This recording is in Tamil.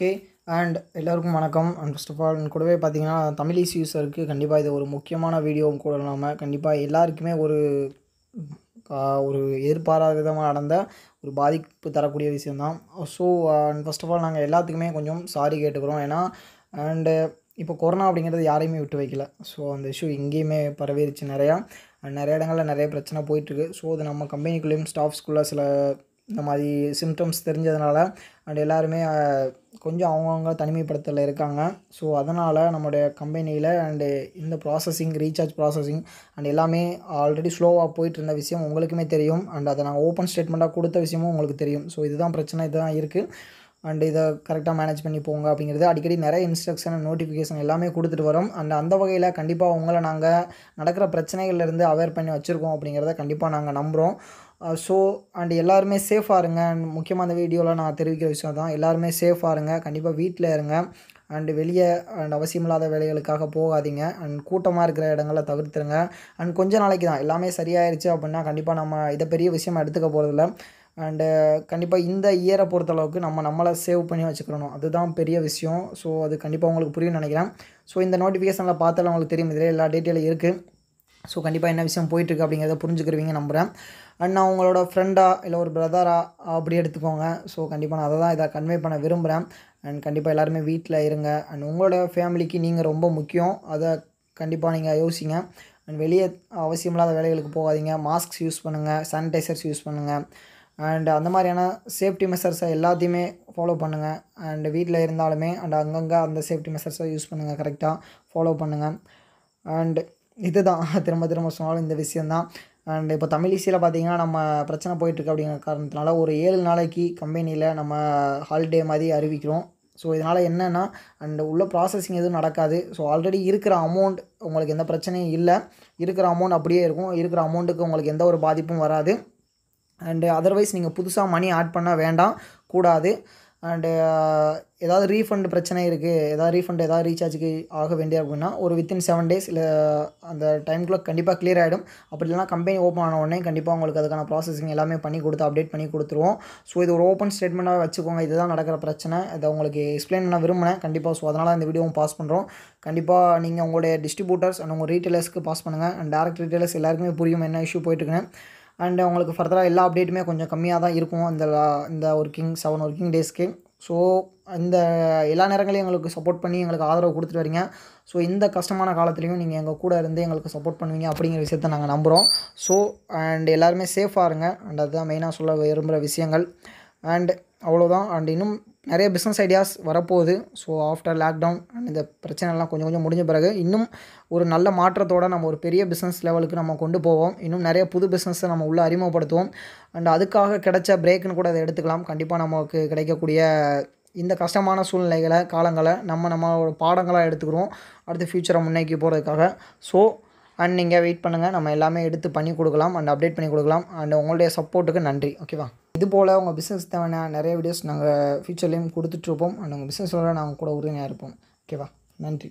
ஓகே அண்ட் எல்லாருக்கும் வணக்கம் அண்ட் ஃபஸ்ட் ஆஃப் ஆல் கூடவே பார்த்தீங்கன்னா தமிழ் இஷ்யூஸருக்கு கண்டிப்பாக இது ஒரு முக்கியமான வீடியோ கூட இல்லாமல் கண்டிப்பாக எல்லாருக்குமே ஒரு ஒரு எதிர்பாராத விதமாக நடந்த ஒரு பாதிப்பு தரக்கூடிய விஷயந்தான் so and first of all நாங்கள் எல்லாத்துக்குமே கொஞ்சம் சாரி கேட்டுக்கிறோம் ஏன்னா அண்டு இப்போ கொரோனா அப்படிங்கிறது யாரையுமே விட்டு வைக்கல ஸோ அந்த இஷ்யூ இங்கேயுமே பரவிருச்சு நிறையா நிறைய இடங்களில் நிறைய பிரச்சனை போயிட்டுருக்கு ஸோ அது நம்ம கம்பெனிக்குள்ளேயும் ஸ்டாஃப்ஸ்குள்ளே சில இந்த மாதிரி சிம்டம்ஸ் தெரிஞ்சதுனால அண்ட் எல்லாருமே கொஞ்சம் அவங்கவுங்க தனிமைப்படுத்தலில் இருக்காங்க ஸோ அதனால் நம்மளுடைய கம்பெனியில் அண்டு இந்த ப்ராசஸிங் ரீசார்ஜ் ப்ராசஸிங் அண்ட் எல்லாமே ஆல்ரெடி ஸ்லோவாக போயிட்டு இருந்த விஷயம் உங்களுக்குமே தெரியும் அண்ட் அதை நான் ஓப்பன் ஸ்டேட்மெண்ட்டாக கொடுத்த விஷயமும் உங்களுக்கு தெரியும் ஸோ இதுதான் பிரச்சனை இதுதான் இருக்குது அண்ட் இதை கரெக்டாக மேனேஜ் பண்ணி போங்க அப்படிங்கிறது அடிக்கடி நிறைய இன்ஸ்ட்ரக்ஷன் நோட்டிஃபிகேஷன் எல்லாமே கொடுத்துட்டு வரோம் அண்ட் அந்த வகையில் கண்டிப்பாக உங்களை நாங்கள் நடக்கிற பிரச்சனைகள்லேருந்து அவேர் பண்ணி வச்சுருக்கோம் அப்படிங்கிறத கண்டிப்பாக நாங்கள் நம்புகிறோம் ஸோ uh, அண்ட் எல்லாருமே சேஃபாக இருங்க அண்ட் முக்கியமாக அந்த வீடியோவில் நான் தெரிவிக்கிற விஷயம் தான் எல்லாருமே சேஃபாக இருங்க கண்டிப்பாக வீட்டில் இருங்க அண்டு வெளியே அண்ட் அவசியமில்லாத வேலைகளுக்காக போகாதீங்க அண்ட் கூட்டமாக இருக்கிற இடங்களை தவிர்த்துருங்க அண்ட் கொஞ்சம் நாளைக்கு தான் எல்லாமே சரியாயிருச்சு அப்படின்னா கண்டிப்பாக நம்ம இதை பெரிய விஷயமாக எடுத்துக்க போகிறதில்ல அண்டு uh, கண்டிப்பாக இந்த இயரை பொறுத்தளவுக்கு நம்ம நம்மளை சேவ் பண்ணி வச்சுக்கிறணும் அதுதான் பெரிய விஷயம் ஸோ அது கண்டிப்பாக உங்களுக்கு புரியும் நினைக்கிறேன் ஸோ இந்த நோட்டிஃபிகேஷனில் பார்த்தாலும் உங்களுக்கு தெரியும் இதில் எல்லா டீட்டெயிலும் இருக்குது ஸோ கண்டிப்பாக என்ன விஷயம் போயிட்டுருக்கு அப்படிங்கிறத புரிஞ்சுக்கிறவங்க நம்புகிறேன் அண்ட் நான் உங்களோட ஃப்ரெண்டாக இல்லை ஒரு பிரதராக அப்படி எடுத்துக்கோங்க ஸோ கண்டிப்பாக நான் அதை தான் இதை கன்வே பண்ண விரும்புகிறேன் அண்ட் கண்டிப்பாக எல்லாருமே வீட்டில் இருங்க அண்ட் உங்களோட ஃபேமிலிக்கு நீங்கள் ரொம்ப முக்கியம் அதை கண்டிப்பாக நீங்கள் யோசிங்க அண்ட் வெளியே அவசியமில்லாத வேலைகளுக்கு போகாதீங்க மாஸ்க்ஸ் யூஸ் பண்ணுங்கள் சானிடைசர்ஸ் யூஸ் பண்ணுங்கள் அண்ட் அந்த மாதிரியான சேஃப்டி மெஷர்ஸை எல்லாத்தையுமே ஃபாலோ பண்ணுங்கள் அண்டு வீட்டில் இருந்தாலுமே அண்ட் அங்கங்கே அந்த சேஃப்டி மெஷர்ஸை யூஸ் பண்ணுங்கள் கரெக்டாக ஃபாலோ பண்ணுங்கள் அண்டு இது தான் திரும்ப திரும்ப சொன்னாலும் இந்த விஷயந்தான் அண்ட் இப்போ தமிழ் இசையில் பார்த்தீங்கன்னா நம்ம பிரச்சனை போயிட்டுருக்கு அப்படிங்கிற காரணத்தினால ஒரு ஏழு நாளைக்கு கம்பெனியில் நம்ம ஹாலிடே மாதிரி அறிவிக்கிறோம் ஸோ இதனால் என்னென்னா அண்ட் உள்ள ப்ராசஸிங் எதுவும் நடக்காது ஸோ ஆல்ரெடி இருக்கிற அமௌண்ட் உங்களுக்கு எந்த பிரச்சனையும் இல்லை இருக்கிற அமௌண்ட் அப்படியே இருக்கும் இருக்கிற அமௌண்ட்டுக்கு உங்களுக்கு எந்த ஒரு பாதிப்பும் வராது அண்டு அதர்வைஸ் நீங்கள் புதுசாக மணி ஆட் பண்ண வேண்டாம் கூடாது அண்டு ஏதாவது ரீஃபண்ட் பிரச்சனை இருக்குது ஏதாவது ரீஃபண்ட் ஏதாவது ரீசார்ஜுக்கு ஆக வேண்டிய அப்படின்னா ஒரு வித்தின் செவன் டேஸ் இல்லை அந்த டைம்குள்ளே கண்டிப்பாக கிளியர் ஆகிடும் அப்படி இல்லைனா கம்பெனி ஓப்பன் ஆன உடனே கண்டிப்பாக உங்களுக்கு அதுக்கான ப்ராசஸிங் எல்லாமே பண்ணி கொடுத்து அப்டேட் பண்ணி கொடுத்துருவோம் ஸோ இது ஒரு ஓப்பன் ஸ்டேட்மெண்ட்டாக வச்சுக்கோங்க இதுதான் நடக்கிற பிரச்சனை இதை உங்களுக்கு எக்ஸ்பிளைன் பண்ண விரும்பினேன் கண்டிப்பாக ஸோ அதனால் இந்த வீடியோவும் பாஸ் பண்ணுறோம் கண்டிப்பாக நீங்கள் உங்களுடைய டிஸ்ட்ரிபியூட்டர்ஸ் அண்ட் உங்கள் ரீட்டெயிலர்ஸ்க்கு பாஸ் பண்ணுங்கள் அண்ட் டேரக்ட் ரீட்டெயிலர்ஸ் எல்லாருக்குமே புரியும் என்ன இஷ்யூ போயிட்டுருக்குன்னு அண்ட் உங்களுக்கு ஃபர்தராக எல்லா அப்டேட்டுமே கொஞ்சம் கம்மியாக தான் இருக்கும் இந்த இந்த ஒர்க்கிங் செவன் ஒர்க்கிங் டேஸ்க்கு ஸோ இந்த எல்லா நேரங்களையும் எங்களுக்கு சப்போர்ட் பண்ணி எங்களுக்கு ஆதரவு கொடுத்துட்டு வரீங்க ஸோ இந்த கஷ்டமான காலத்துலேயும் நீங்கள் எங்கள் கூட இருந்து எங்களுக்கு சப்போர்ட் பண்ணுவீங்க அப்படிங்கிற விஷயத்த நாங்கள் நம்புகிறோம் ஸோ அண்ட் எல்லாருமே சேஃபாக இருங்க அண்ட் அதுதான் மெயினாக சொல்ல விரும்புகிற விஷயங்கள் அண்ட் அவ்வளோதான் அண்ட் இன்னும் நிறைய பிஸ்னஸ் ஐடியாஸ் வரப்போகுது ஸோ ஆஃப்டர் லாக்டவுன் அண்ட் இந்த பிரச்சனைலாம் கொஞ்சம் கொஞ்சம் முடிஞ்ச பிறகு இன்னும் ஒரு நல்ல மாற்றத்தோடு நம்ம ஒரு பெரிய பிஸ்னஸ் லெவலுக்கு நம்ம கொண்டு போவோம் இன்னும் நிறைய புது பிஸ்னஸை நம்ம உள்ளே அறிமுகப்படுத்துவோம் அண்ட் அதுக்காக கிடைச்ச பிரேக்குன்னு கூட அதை எடுத்துக்கலாம் கண்டிப்பாக நமக்கு கிடைக்கக்கூடிய இந்த கஷ்டமான சூழ்நிலைகளை காலங்களை நம்ம நம்மளோட பாடங்களாக எடுத்துக்கிறோம் அடுத்து ஃப்யூச்சரை முன்னேக்கி போகிறதுக்காக ஸோ அண்ட் நீங்கள் வெயிட் பண்ணுங்கள் நம்ம எல்லாமே எடுத்து பண்ணி கொடுக்கலாம் அண்ட் அப்டேட் பண்ணி கொடுக்கலாம் அண்ட் உங்களுடைய சப்போர்ட்டுக்கு நன்றி ஓகேவா இது போல் உங்கள் பிஸ்னஸ் தேவையான நிறைய வீடியோஸ் நாங்கள் ஃபியூச்சர்லேயும் கொடுத்துட்ருப்போம் அண்ட் உங்கள் பிஸ்னஸோட நாங்கள் கூட உறுதுணையாக இருப்போம் ஓகேவா நன்றி